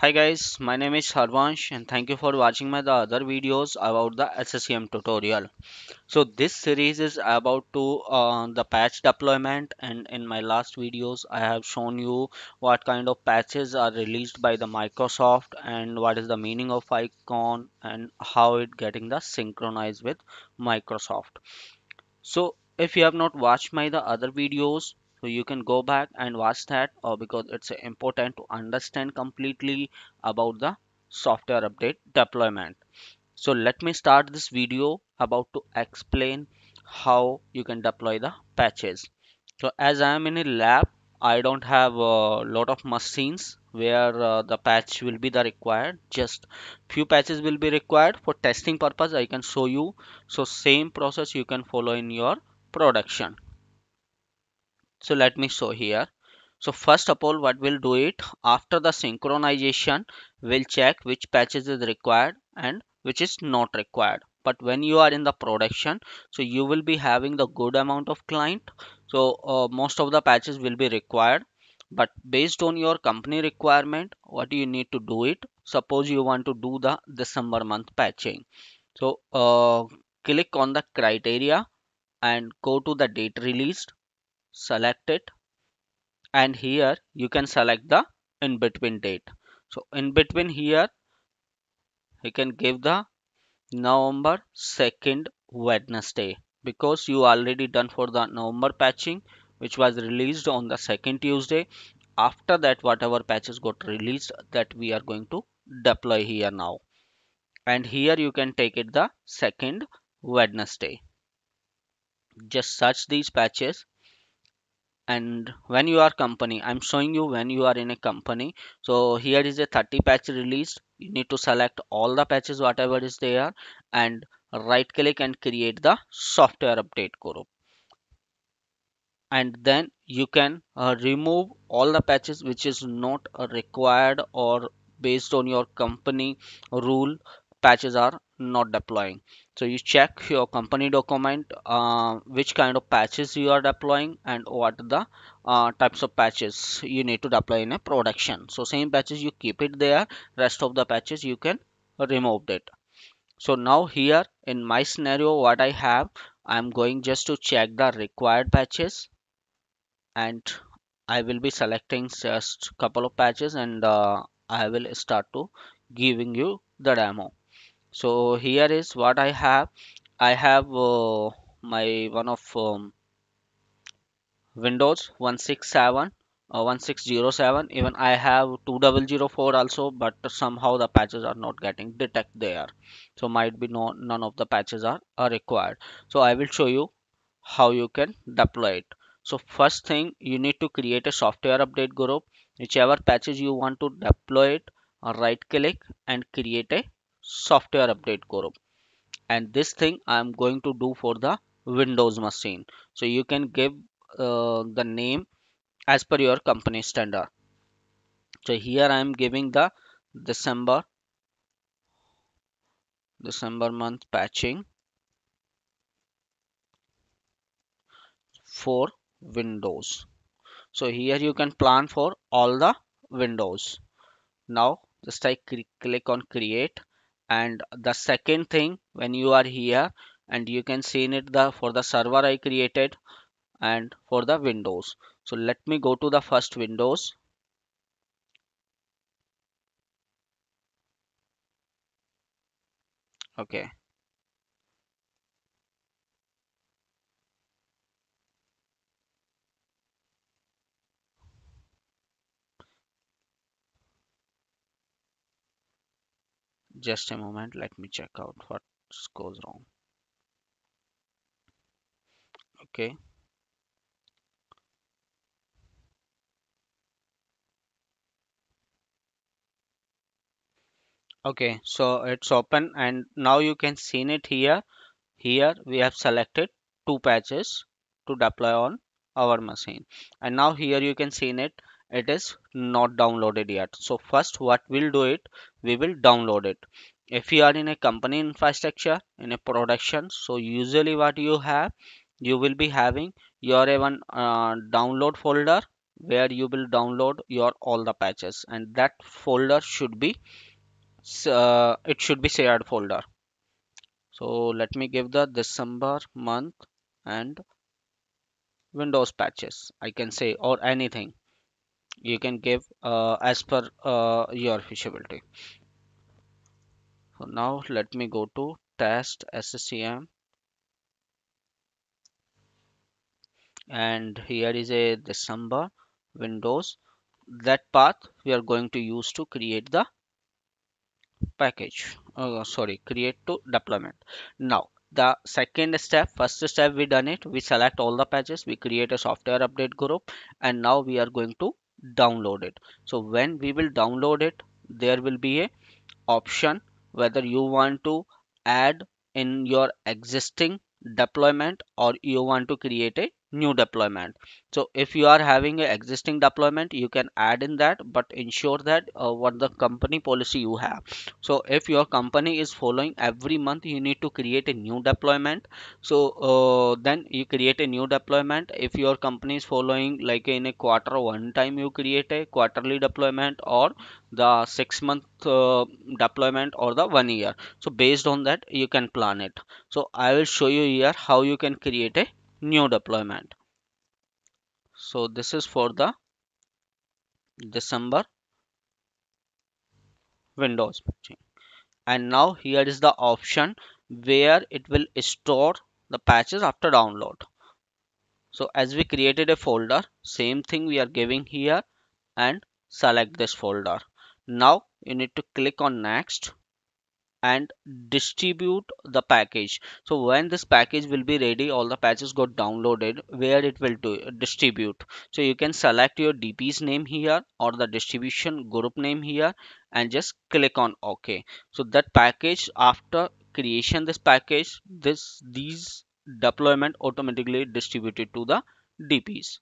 Hi guys, my name is Harvansh and thank you for watching my the other videos about the SSCM tutorial. So this series is about to uh, the patch deployment and in my last videos I have shown you what kind of patches are released by the Microsoft and what is the meaning of icon and how it getting the synchronized with Microsoft. So if you have not watched my the other videos so you can go back and watch that uh, because it's important to understand completely about the software update deployment so let me start this video about to explain how you can deploy the patches so as i am in a lab i don't have a lot of machines where uh, the patch will be the required just few patches will be required for testing purpose i can show you so same process you can follow in your production so let me show here so first of all what we'll do it after the synchronization we'll check which patches is required and which is not required but when you are in the production so you will be having the good amount of client so uh, most of the patches will be required but based on your company requirement what you need to do it suppose you want to do the december month patching so uh, click on the criteria and go to the date released select it and here you can select the in between date so in between here you can give the November 2nd Wednesday because you already done for the November patching which was released on the second Tuesday after that whatever patches got released that we are going to deploy here now and here you can take it the second Wednesday just search these patches and when you are company i'm showing you when you are in a company so here is a 30 patch released you need to select all the patches whatever is there and right click and create the software update group and then you can uh, remove all the patches which is not uh, required or based on your company rule patches are not deploying so you check your company document uh, which kind of patches you are deploying and what the uh, types of patches you need to deploy in a production so same patches you keep it there rest of the patches you can remove it so now here in my scenario what i have i'm going just to check the required patches and i will be selecting just couple of patches and uh, i will start to giving you the demo so here is what i have i have uh, my one of um, windows 167 uh, 1607 even i have 2004 also but somehow the patches are not getting detect there so might be no none of the patches are, are required so i will show you how you can deploy it so first thing you need to create a software update group whichever patches you want to deploy it right click and create a software update Guru and this thing I am going to do for the Windows machine so you can give uh, the name as per your company standard so here I am giving the December December month patching for Windows so here you can plan for all the windows now just I click on create and the second thing when you are here and you can see in it the for the server I created and for the windows so let me go to the first windows okay just a moment let me check out what goes wrong okay okay so it's open and now you can see it here here we have selected two patches to deploy on our machine and now here you can see it it is not downloaded yet so first what we'll do it we will download it if you are in a company infrastructure in a production so usually what you have you will be having your even uh, download folder where you will download your all the patches and that folder should be uh, it should be shared folder so let me give the december month and windows patches i can say or anything you can give uh, as per uh, your feasibility so now let me go to test SSCM and here is a December Windows that path we are going to use to create the package uh, sorry create to deployment now the second step first step we done it we select all the patches we create a software update group and now we are going to download it so when we will download it there will be a option whether you want to add in your existing deployment or you want to create a new deployment so if you are having an existing deployment you can add in that but ensure that uh, what the company policy you have so if your company is following every month you need to create a new deployment so uh, then you create a new deployment if your company is following like in a quarter one time you create a quarterly deployment or the six month uh, deployment or the one year so based on that you can plan it so i will show you here how you can create a new deployment so this is for the December Windows patching and now here is the option where it will store the patches after download so as we created a folder same thing we are giving here and select this folder now you need to click on next and distribute the package so when this package will be ready all the patches got downloaded where it will do distribute so you can select your dp's name here or the distribution group name here and just click on ok so that package after creation this package this these deployment automatically distributed to the dp's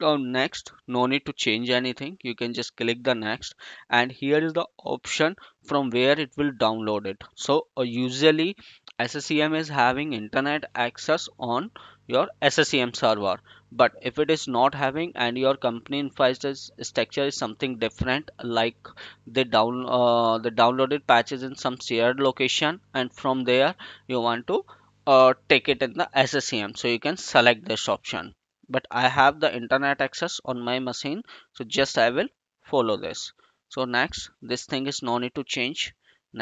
on next no need to change anything you can just click the next and here is the option from where it will download it so uh, usually SSEM is having internet access on your SSEM server but if it is not having and your company infrastructure is something different like the down uh, the downloaded patches in some shared location and from there you want to uh, take it in the SSEM so you can select this option but I have the internet access on my machine so just I will follow this so next this thing is no need to change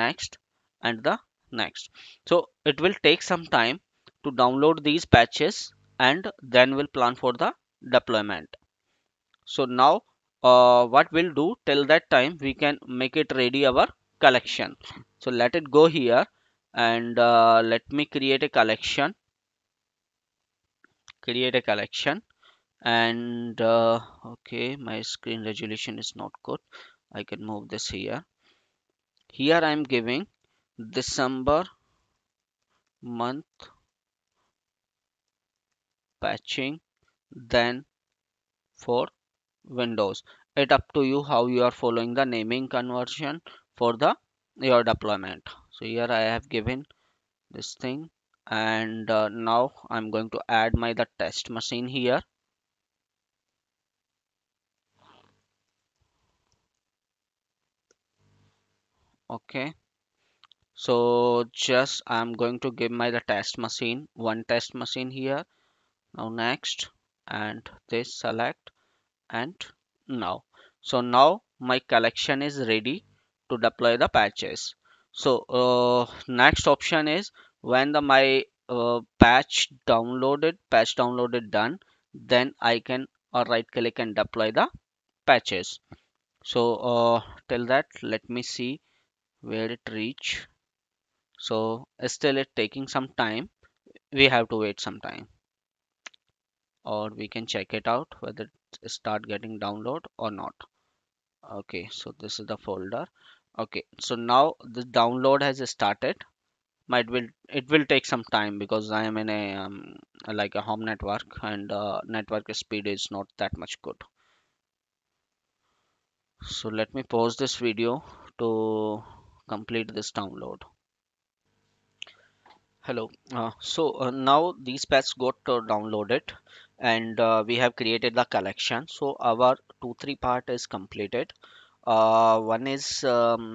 next and the next so it will take some time to download these patches and then we'll plan for the deployment so now uh, what we'll do till that time we can make it ready our collection so let it go here and uh, let me create a collection create a collection and uh, okay my screen resolution is not good I can move this here here I'm giving December month patching then for Windows it up to you how you are following the naming conversion for the your deployment so here I have given this thing and uh, now I'm going to add my the test machine here okay so just I'm going to give my the test machine one test machine here now next and this select and now so now my collection is ready to deploy the patches so uh, next option is when the my uh, patch downloaded patch downloaded done then i can or uh, right click and deploy the patches so uh, till that let me see where it reach so still it taking some time we have to wait some time or we can check it out whether it start getting download or not okay so this is the folder okay so now the download has started might will it will take some time because i am in a um, like a home network and uh, network speed is not that much good so let me pause this video to complete this download hello uh, so uh, now these patches got uh, downloaded and uh, we have created the collection so our 2 3 part is completed uh, one is um,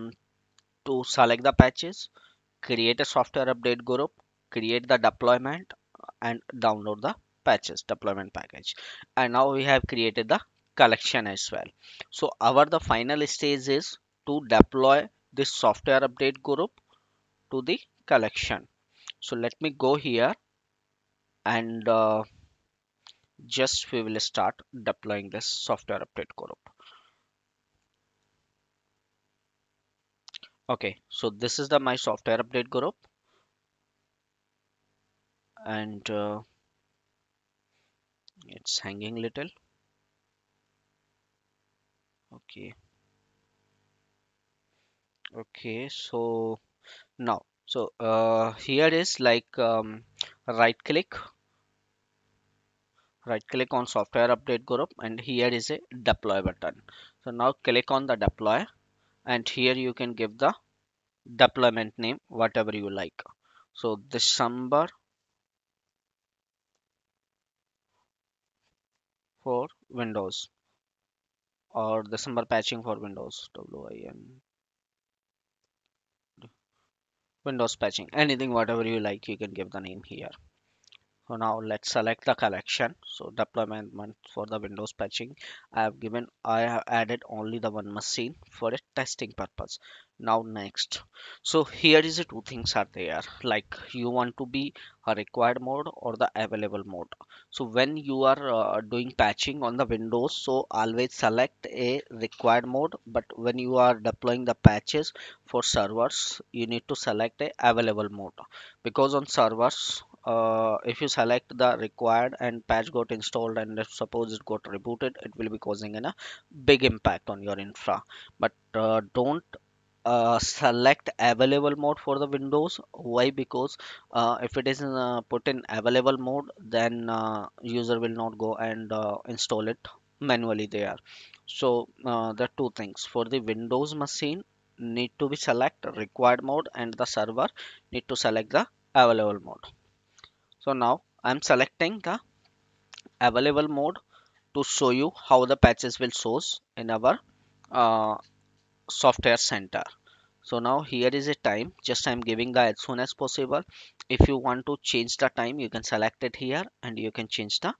to select the patches create a software update group create the deployment and download the patches deployment package and now we have created the collection as well so our the final stage is to deploy this software update group to the collection so let me go here and uh, just we will start deploying this software update group okay so this is the my software update group and uh, it's hanging little okay okay so now so uh, here is like um, right click right click on software update group and here is a deploy button so now click on the deploy and here you can give the deployment name whatever you like so December for Windows or December patching for Windows WIN Windows patching anything whatever you like you can give the name here so now let's select the collection so deployment for the windows patching i have given i have added only the one machine for a testing purpose now next so here is the two things are there like you want to be a required mode or the available mode so when you are uh, doing patching on the windows so always select a required mode but when you are deploying the patches for servers you need to select a available mode because on servers uh, if you select the required and patch got installed and suppose it got rebooted it will be causing a big impact on your infra but uh, don't uh, select available mode for the windows why because uh, if it is in, uh, put in available mode then uh, user will not go and uh, install it manually there so uh, the two things for the windows machine need to be select required mode and the server need to select the available mode so now i'm selecting the available mode to show you how the patches will source in our uh, software center so now here is a time just i'm giving the as soon as possible if you want to change the time you can select it here and you can change the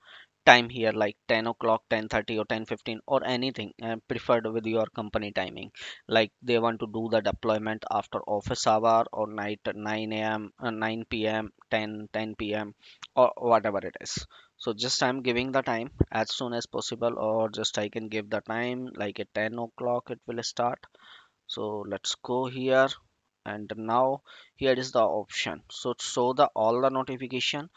time here like 10 o'clock 10:30 or 10:15 or anything uh, preferred with your company timing like they want to do the deployment after office hour or night 9 a.m. Uh, 9 p.m. 10 10 p.m. or whatever it is so just i'm giving the time as soon as possible or just i can give the time like at 10 o'clock it will start so let's go here and now here is the option so show the all the notification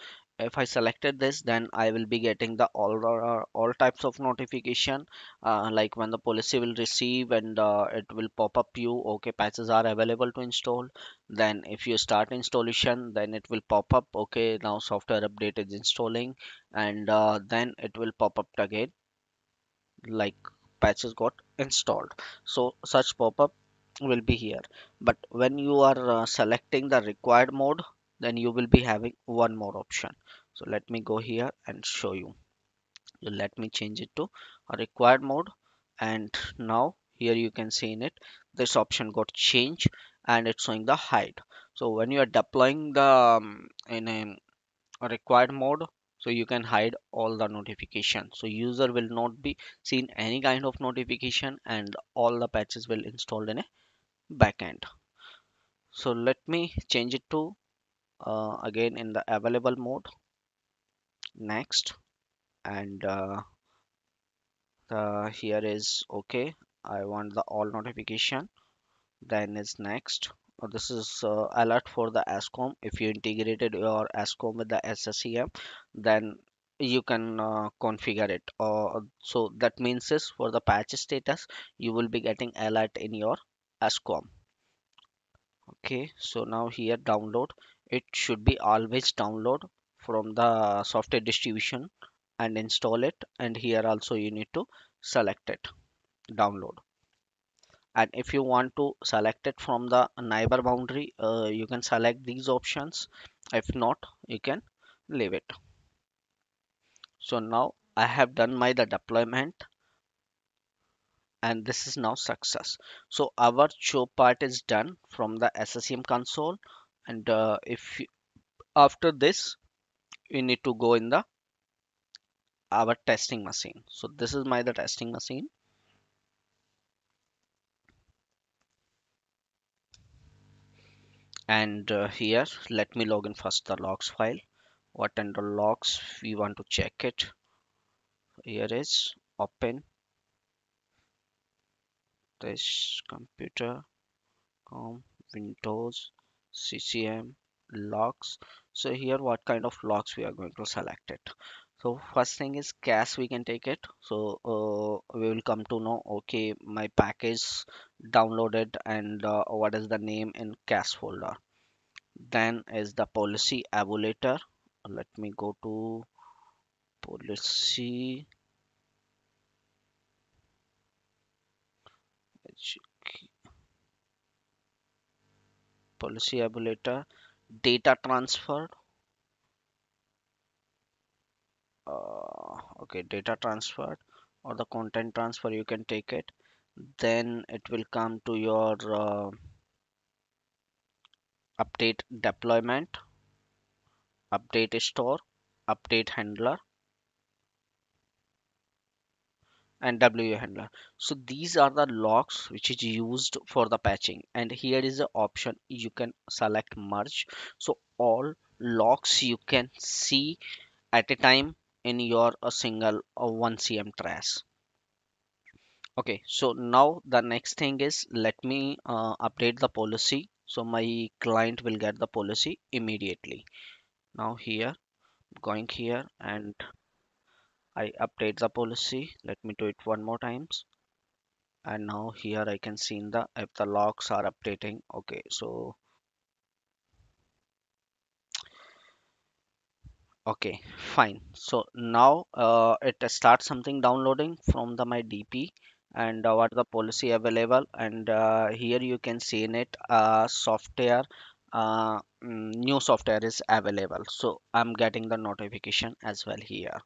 if I selected this then I will be getting the all uh, all types of notification uh, like when the policy will receive and uh, it will pop up you okay patches are available to install then if you start installation then it will pop up okay now software update is installing and uh, then it will pop up again like patches got installed so such pop up will be here but when you are uh, selecting the required mode then you will be having one more option so let me go here and show you let me change it to required mode and now here you can see in it this option got changed and it's showing the height so when you are deploying the um, in a required mode so you can hide all the notification so user will not be seen any kind of notification and all the patches will installed in a backend so let me change it to uh, again in the available mode next and uh, here is okay I want the all notification then is next uh, this is uh, alert for the ASCOM if you integrated your ASCOM with the SSEM then you can uh, configure it uh, so that means is for the patch status you will be getting alert in your ASCOM okay so now here download it should be always download from the software distribution and install it and here also you need to select it download and if you want to select it from the neighbor boundary uh, you can select these options if not you can leave it so now I have done my the deployment and this is now success so our show part is done from the SSM console and uh, if after this you need to go in the our testing machine so this is my the testing machine and uh, here let me log in first the logs file what under logs we want to check it here is open this computer com windows ccm locks so here what kind of locks we are going to select it so first thing is cache we can take it so uh, we will come to know okay my package downloaded and uh, what is the name in cache folder then is the policy evaluator let me go to policy policy ablator data transfer uh, okay data transfer or the content transfer you can take it then it will come to your uh, update deployment update store update handler and w handler so these are the locks which is used for the patching and here is the option you can select merge so all locks you can see at a time in your a single a 1cm trash okay so now the next thing is let me uh, update the policy so my client will get the policy immediately now here going here and I update the policy let me do it one more times and now here I can see in the if the logs are updating okay so okay fine so now uh, it starts something downloading from the my DP and uh, what the policy available and uh, here you can see in it uh, software uh, mm, new software is available so I'm getting the notification as well here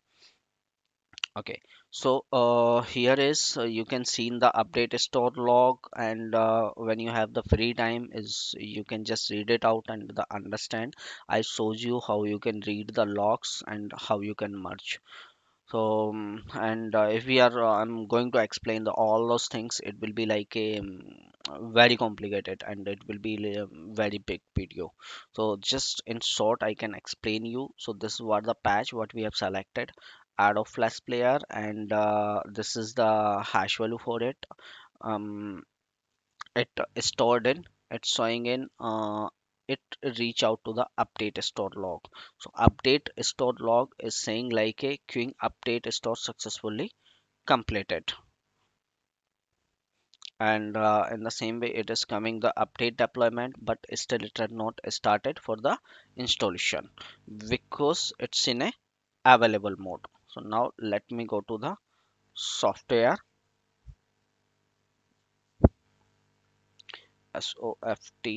okay so uh, here is uh, you can see in the update store log and uh, when you have the free time is you can just read it out and the understand i showed you how you can read the logs and how you can merge so um, and uh, if we are uh, i'm going to explain the, all those things it will be like a um, very complicated and it will be a um, very big video so just in short i can explain you so this is what the patch what we have selected add of flash player and uh, this is the hash value for it um, it is stored in it's showing in uh, it reach out to the update store log so update store log is saying like a queuing update store successfully completed and uh, in the same way it is coming the update deployment but still it had not started for the installation because it's in a available mode so now let me go to the software soft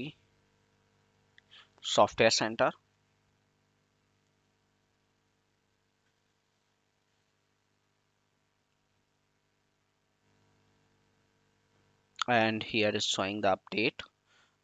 software center and here is showing the update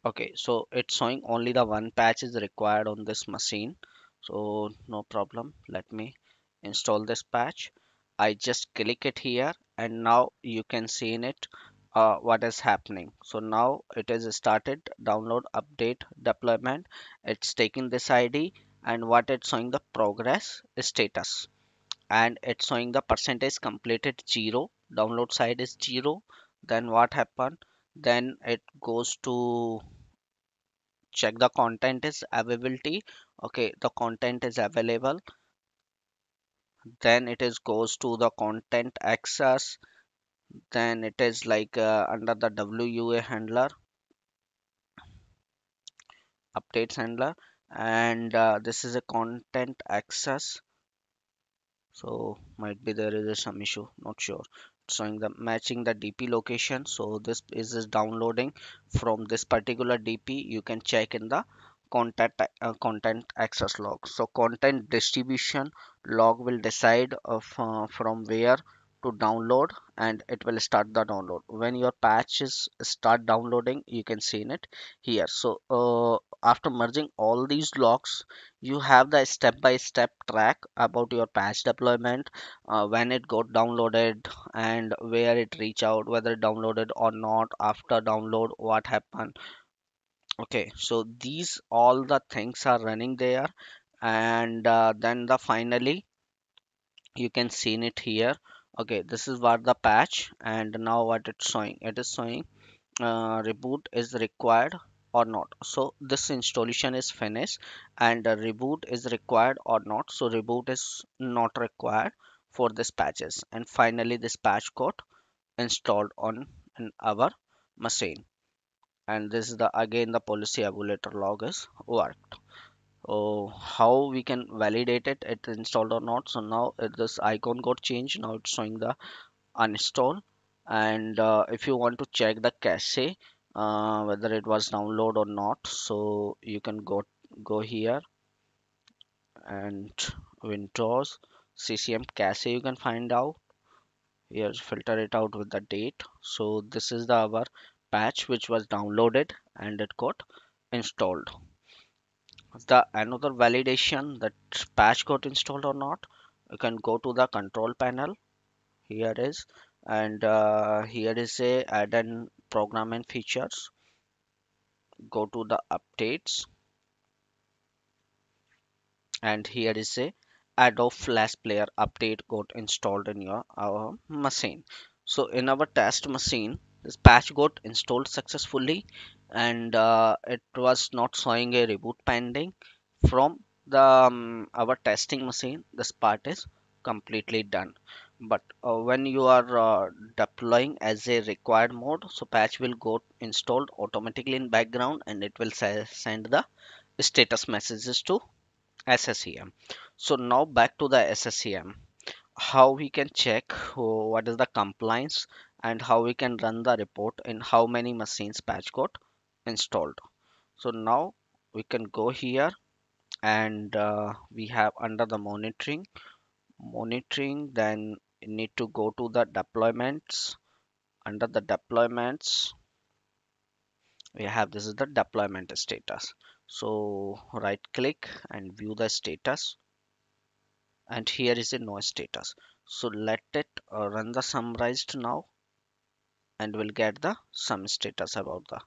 okay so it's showing only the one patch is required on this machine so no problem let me install this patch I just click it here and now you can see in it uh, what is happening so now it is started download update deployment it's taking this ID and what it's showing the progress status and it's showing the percentage completed zero download side is zero then what happened then it goes to check the content is availability okay the content is available then it is goes to the content access then it is like uh, under the WUA handler updates handler and uh, this is a content access so might be there is some issue not sure showing the matching the dp location so this is downloading from this particular dp you can check in the content uh, content access log so content distribution log will decide of, uh, uh, from where to download and it will start the download when your patches start downloading you can see it here so uh, after merging all these logs you have the step-by-step -step track about your patch deployment uh, when it got downloaded and where it reached out whether it downloaded or not after download what happened okay so these all the things are running there and uh, then the finally you can see it here okay this is what the patch and now what it's showing it is showing uh, reboot is required or not so this installation is finished and reboot is required or not so reboot is not required for this patches and finally this patch got installed on our machine and this is the again the policy evaluator log is worked So how we can validate it it installed or not so now uh, this icon got changed now it's showing the uninstall and uh, if you want to check the cache uh, whether it was download or not so you can go go here and windows ccm cache you can find out here filter it out with the date so this is the our patch which was downloaded and it got installed the another validation that patch got installed or not you can go to the control panel here is and uh, here is a add and program and features go to the updates and here is a Adobe Flash Player update got installed in your our uh, machine. So in our test machine, this patch got installed successfully and uh, it was not showing a reboot pending from the um, our testing machine this part is completely done but uh, when you are uh, deploying as a required mode so patch will go installed automatically in background and it will send the status messages to SSEM so now back to the SSEM how we can check what is the compliance and how we can run the report in how many machines patch got installed so now we can go here and uh, we have under the monitoring monitoring then need to go to the deployments under the deployments we have this is the deployment status so right click and view the status and here is a no status so let it uh, run the summarized now and we'll get the sum status about the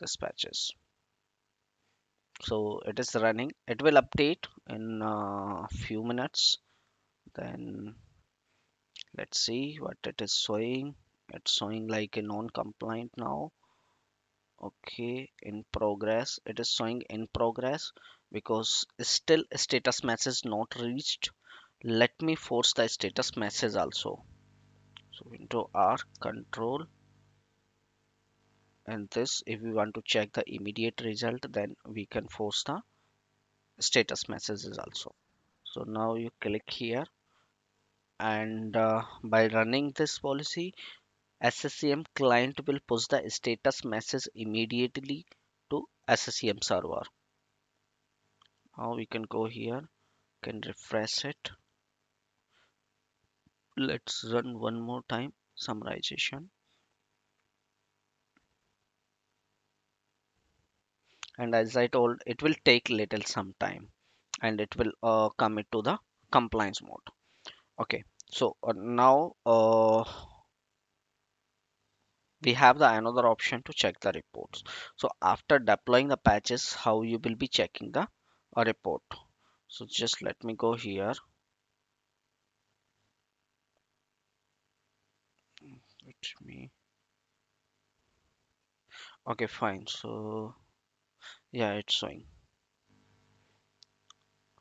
dispatches so it is running it will update in a uh, few minutes then let's see what it is showing it's showing like a non-compliant now okay in progress it is showing in progress because still status message not reached let me force the status message also so into r control and this if we want to check the immediate result then we can force the status messages also so now you click here and uh, by running this policy SSCM client will push the status message immediately to SSCM server now we can go here can refresh it let's run one more time summarization and as I told it will take little some time and it will uh, commit to the compliance mode okay so uh, now uh, we have the another option to check the reports so after deploying the patches how you will be checking the uh, report so just let me go here let me okay fine so yeah it's showing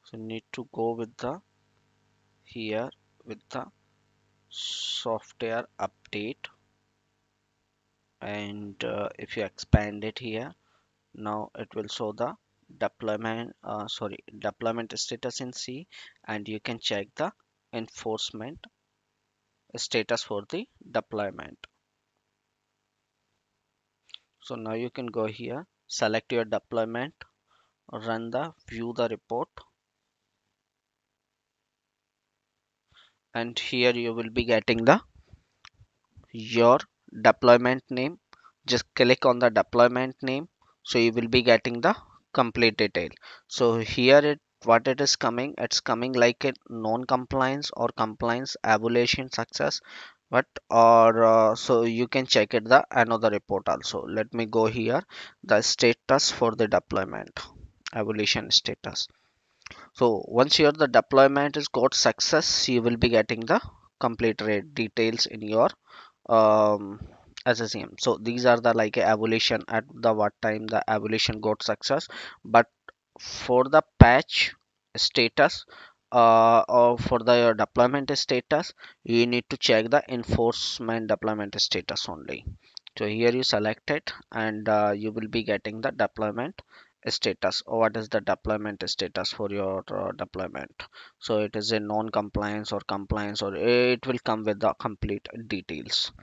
so need to go with the here with the software update and uh, if you expand it here now it will show the deployment uh, sorry deployment status in C and you can check the enforcement status for the deployment so now you can go here select your deployment, run the view the report. And here you will be getting the your deployment name. Just click on the deployment name. So you will be getting the complete detail. So here it what it is coming it's coming like a non-compliance or compliance evaluation success but or uh, so you can check it the another report also let me go here the status for the deployment evolution status so once here the deployment is got success you will be getting the complete rate details in your um, SSM so these are the like evolution at the what time the evolution got success but for the patch status uh, uh, for the deployment status you need to check the enforcement deployment status only so here you select it and uh, you will be getting the deployment status what is the deployment status for your uh, deployment so it is a non-compliance or compliance or it will come with the complete details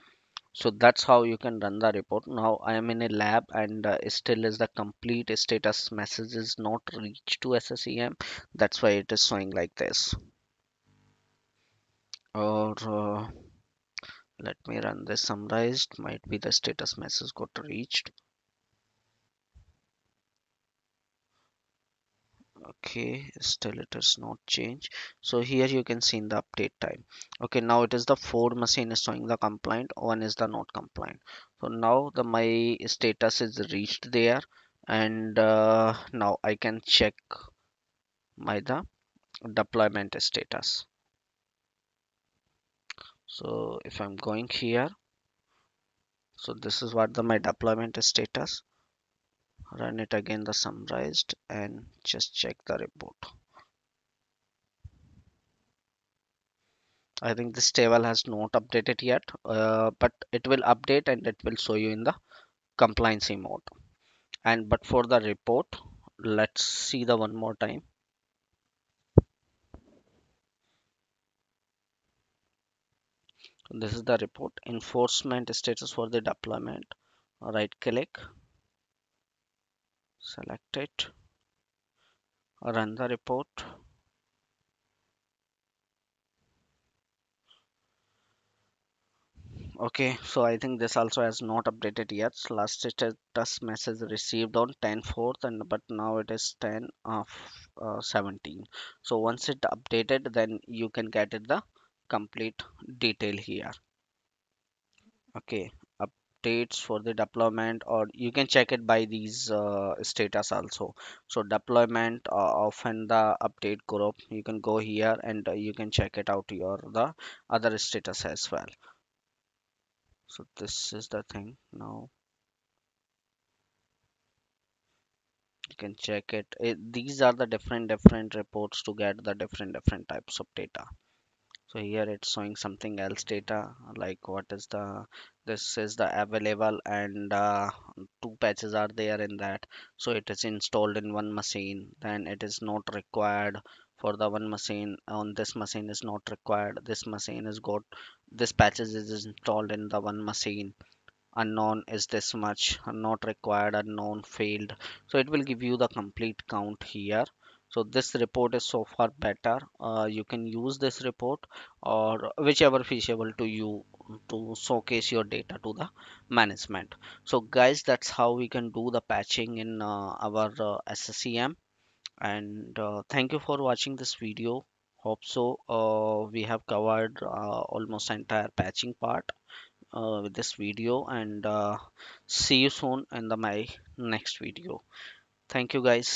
so that's how you can run the report now i am in a lab and uh, still is the complete status message is not reached to ssem that's why it is showing like this or uh, let me run this summarized might be the status message got reached okay still it is not changed so here you can see in the update time okay now it is the four machine is showing the compliant one is the not compliant so now the my status is reached there and uh, now i can check my the deployment status so if i'm going here so this is what the my deployment status run it again the summarized and just check the report I think this table has not updated yet uh, but it will update and it will show you in the compliance mode and but for the report let's see the one more time this is the report enforcement status for the deployment right click select it run the report okay so i think this also has not updated yet last status message received on 10 4th and but now it is 10 of uh, 17 so once it updated then you can get it the complete detail here okay states for the deployment or you can check it by these uh, status also so deployment uh, often the update group you can go here and uh, you can check it out your the other status as well so this is the thing now you can check it. it these are the different different reports to get the different different types of data so here it's showing something else data like what is the this is the available and uh, two patches are there in that so it is installed in one machine then it is not required for the one machine on this machine is not required this machine is got this patches is installed in the one machine unknown is this much not required unknown failed so it will give you the complete count here so this report is so far better uh, you can use this report or whichever feasible to you to showcase your data to the management so guys that's how we can do the patching in uh, our uh, SSEM and uh, thank you for watching this video hope so uh, we have covered uh, almost entire patching part uh, with this video and uh, see you soon in the my next video thank you guys